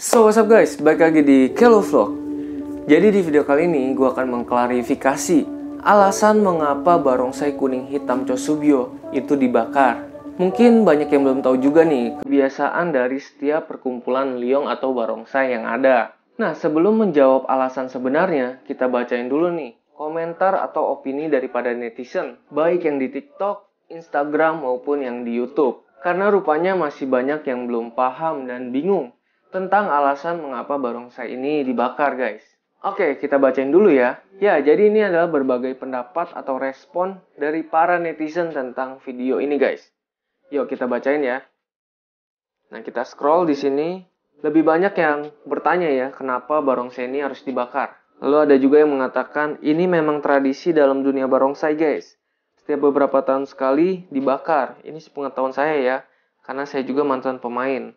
So what's up guys, balik lagi di Kelo Vlog Jadi di video kali ini gue akan mengklarifikasi Alasan mengapa barongsai kuning hitam Chosubyo itu dibakar Mungkin banyak yang belum tahu juga nih Kebiasaan dari setiap perkumpulan liong atau barongsai yang ada Nah sebelum menjawab alasan sebenarnya Kita bacain dulu nih komentar atau opini daripada netizen Baik yang di TikTok, Instagram maupun yang di Youtube karena rupanya masih banyak yang belum paham dan bingung tentang alasan mengapa barongsai ini dibakar, guys. Oke, kita bacain dulu ya. Ya, jadi ini adalah berbagai pendapat atau respon dari para netizen tentang video ini, guys. Yuk, kita bacain ya. Nah, kita scroll di sini. Lebih banyak yang bertanya ya, kenapa barongsai ini harus dibakar. Lalu ada juga yang mengatakan, ini memang tradisi dalam dunia barongsai, guys. Setiap beberapa tahun sekali dibakar. Ini sepengetahuan saya ya, karena saya juga mantan pemain.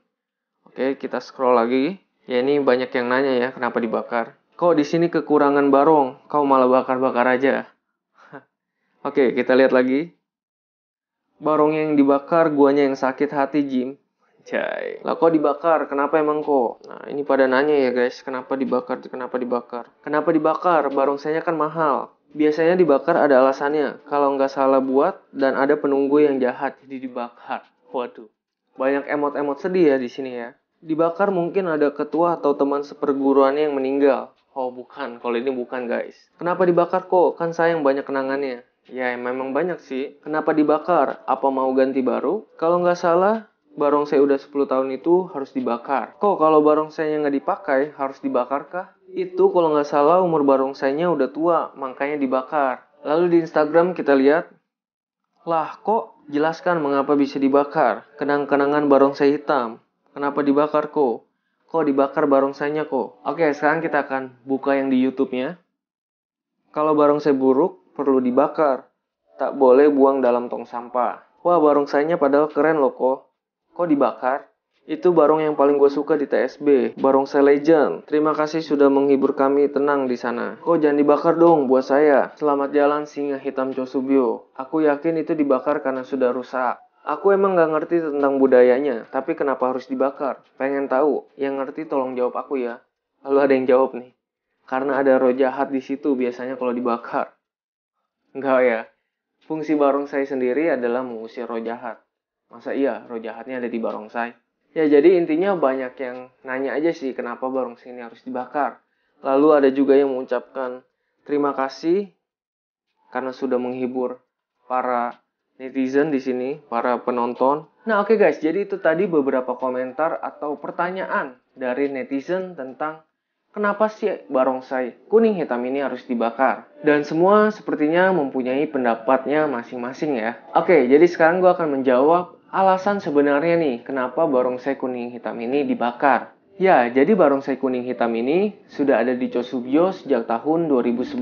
Oke, kita scroll lagi. Ya ini banyak yang nanya ya, kenapa dibakar? Kok di sini kekurangan barong, kau malah bakar-bakar aja. Oke, kita lihat lagi. Barong yang dibakar, guanya yang sakit hati, Jim. Jai. Lah kok dibakar? Kenapa emang kok? Nah, ini pada nanya ya guys, kenapa dibakar? Kenapa dibakar? Kenapa dibakar? Barong saya kan mahal. Biasanya dibakar ada alasannya. Kalau nggak salah buat dan ada penunggu yang jahat, jadi dibakar. Waduh. Banyak emot-emot sedih ya di sini ya dibakar mungkin ada ketua atau teman seperguruannya yang meninggal. Oh bukan, kalau ini bukan guys. Kenapa dibakar kok? Kan sayang banyak kenangannya. Ya memang banyak sih. Kenapa dibakar? Apa mau ganti baru? Kalau nggak salah, barong saya udah 10 tahun itu harus dibakar. Kok kalau barong yang nggak dipakai, harus dibakar kah? Itu kalau nggak salah umur barong saya udah tua, makanya dibakar. Lalu di Instagram kita lihat, lah kok jelaskan mengapa bisa dibakar? Kenang-kenangan barong saya hitam. Kenapa dibakar kok? Kok dibakar barongsainya kok? Oke, sekarang kita akan buka yang di YouTube-nya. Kalau barongsai buruk, perlu dibakar. Tak boleh buang dalam tong sampah. Wah, barongsainya padahal keren loh kok. Kok dibakar? Itu barong yang paling gue suka di TSB, barongsai legend. Terima kasih sudah menghibur kami tenang di sana. Kok jangan dibakar dong buat saya. Selamat jalan singa hitam Chosubio. Aku yakin itu dibakar karena sudah rusak. Aku emang gak ngerti tentang budayanya, tapi kenapa harus dibakar? Pengen tahu. Yang ngerti tolong jawab aku ya. Lalu ada yang jawab nih. Karena ada roh jahat di situ biasanya kalau dibakar. Enggak ya. Fungsi barongsai sendiri adalah mengusir roh jahat. Masa iya roh jahatnya ada di barongsai? Ya jadi intinya banyak yang nanya aja sih kenapa barongsai ini harus dibakar. Lalu ada juga yang mengucapkan terima kasih karena sudah menghibur para netizen di sini, para penonton. Nah, oke okay guys, jadi itu tadi beberapa komentar atau pertanyaan dari netizen tentang kenapa sih barongsai kuning hitam ini harus dibakar. Dan semua sepertinya mempunyai pendapatnya masing-masing ya. Oke, okay, jadi sekarang gue akan menjawab alasan sebenarnya nih kenapa barongsai kuning hitam ini dibakar. Ya, jadi barongsai kuning hitam ini sudah ada di Chosubio sejak tahun 2011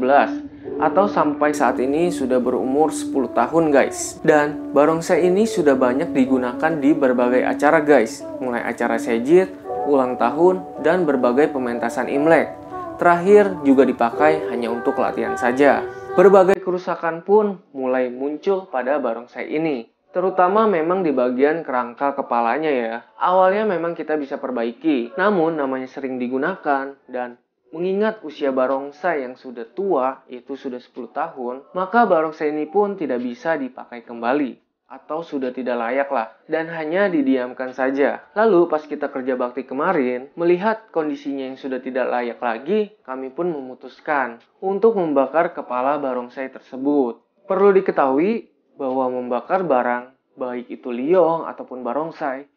atau sampai saat ini sudah berumur 10 tahun guys. Dan barongsai ini sudah banyak digunakan di berbagai acara guys, mulai acara sejit, ulang tahun, dan berbagai pementasan Imlek. Terakhir juga dipakai hanya untuk latihan saja. Berbagai kerusakan pun mulai muncul pada barongsai ini. Terutama memang di bagian kerangka kepalanya ya. Awalnya memang kita bisa perbaiki, namun namanya sering digunakan dan Mengingat usia barongsai yang sudah tua, itu sudah 10 tahun, maka barongsai ini pun tidak bisa dipakai kembali atau sudah tidak layak lah dan hanya didiamkan saja. Lalu pas kita kerja bakti kemarin, melihat kondisinya yang sudah tidak layak lagi, kami pun memutuskan untuk membakar kepala barongsai tersebut. Perlu diketahui, bahwa membakar barang, baik itu liong ataupun barongsai,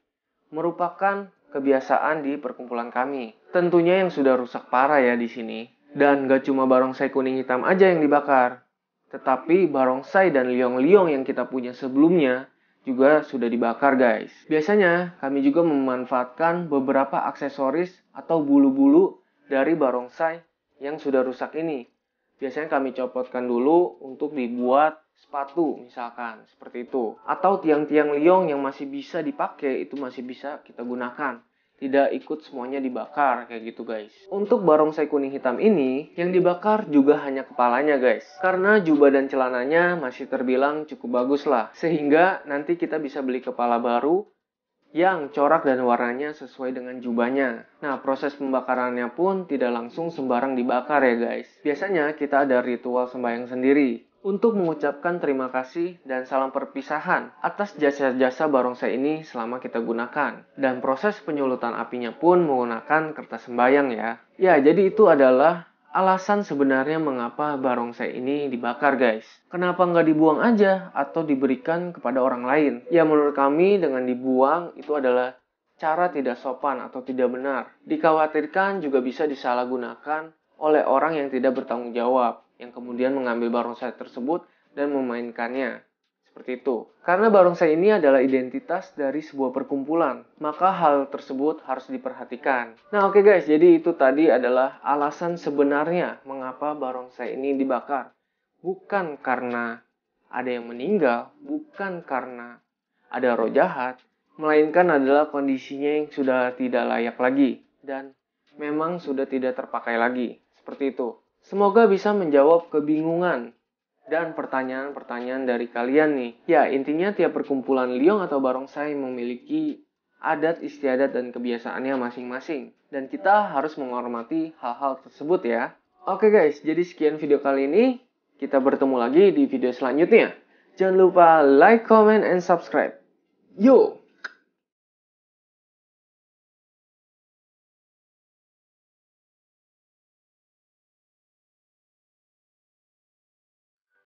merupakan kebiasaan di perkumpulan kami. Tentunya yang sudah rusak parah ya di sini. Dan gak cuma barongsai kuning hitam aja yang dibakar, tetapi barongsai dan liong-liong yang kita punya sebelumnya juga sudah dibakar guys. Biasanya kami juga memanfaatkan beberapa aksesoris atau bulu-bulu dari barongsai yang sudah rusak ini. Biasanya kami copotkan dulu untuk dibuat sepatu misalkan seperti itu atau tiang-tiang liong yang masih bisa dipakai itu masih bisa kita gunakan tidak ikut semuanya dibakar kayak gitu guys. Untuk barongsai kuning hitam ini yang dibakar juga hanya kepalanya guys. Karena jubah dan celananya masih terbilang cukup bagus lah. Sehingga nanti kita bisa beli kepala baru yang corak dan warnanya sesuai dengan jubahnya. Nah, proses pembakarannya pun tidak langsung sembarang dibakar ya guys. Biasanya kita ada ritual sembahyang sendiri untuk mengucapkan terima kasih dan salam perpisahan atas jasa-jasa barongsai ini selama kita gunakan. Dan proses penyulutan apinya pun menggunakan kertas sembayang ya. Ya, jadi itu adalah alasan sebenarnya mengapa barongsai ini dibakar guys. Kenapa nggak dibuang aja atau diberikan kepada orang lain? Ya menurut kami dengan dibuang itu adalah cara tidak sopan atau tidak benar. Dikhawatirkan juga bisa disalahgunakan oleh orang yang tidak bertanggung jawab, yang kemudian mengambil barongsai tersebut dan memainkannya. Seperti itu. Karena barongsai ini adalah identitas dari sebuah perkumpulan, maka hal tersebut harus diperhatikan. Nah oke okay guys, jadi itu tadi adalah alasan sebenarnya mengapa barongsai ini dibakar. Bukan karena ada yang meninggal, bukan karena ada roh jahat, melainkan adalah kondisinya yang sudah tidak layak lagi dan memang sudah tidak terpakai lagi. Seperti itu. Semoga bisa menjawab kebingungan dan pertanyaan-pertanyaan dari kalian nih. Ya, intinya tiap perkumpulan liong atau barongsai memiliki adat istiadat dan kebiasaannya masing-masing. Dan kita harus menghormati hal-hal tersebut ya. Oke guys, jadi sekian video kali ini. Kita bertemu lagi di video selanjutnya. Jangan lupa like, comment, and subscribe. Yo!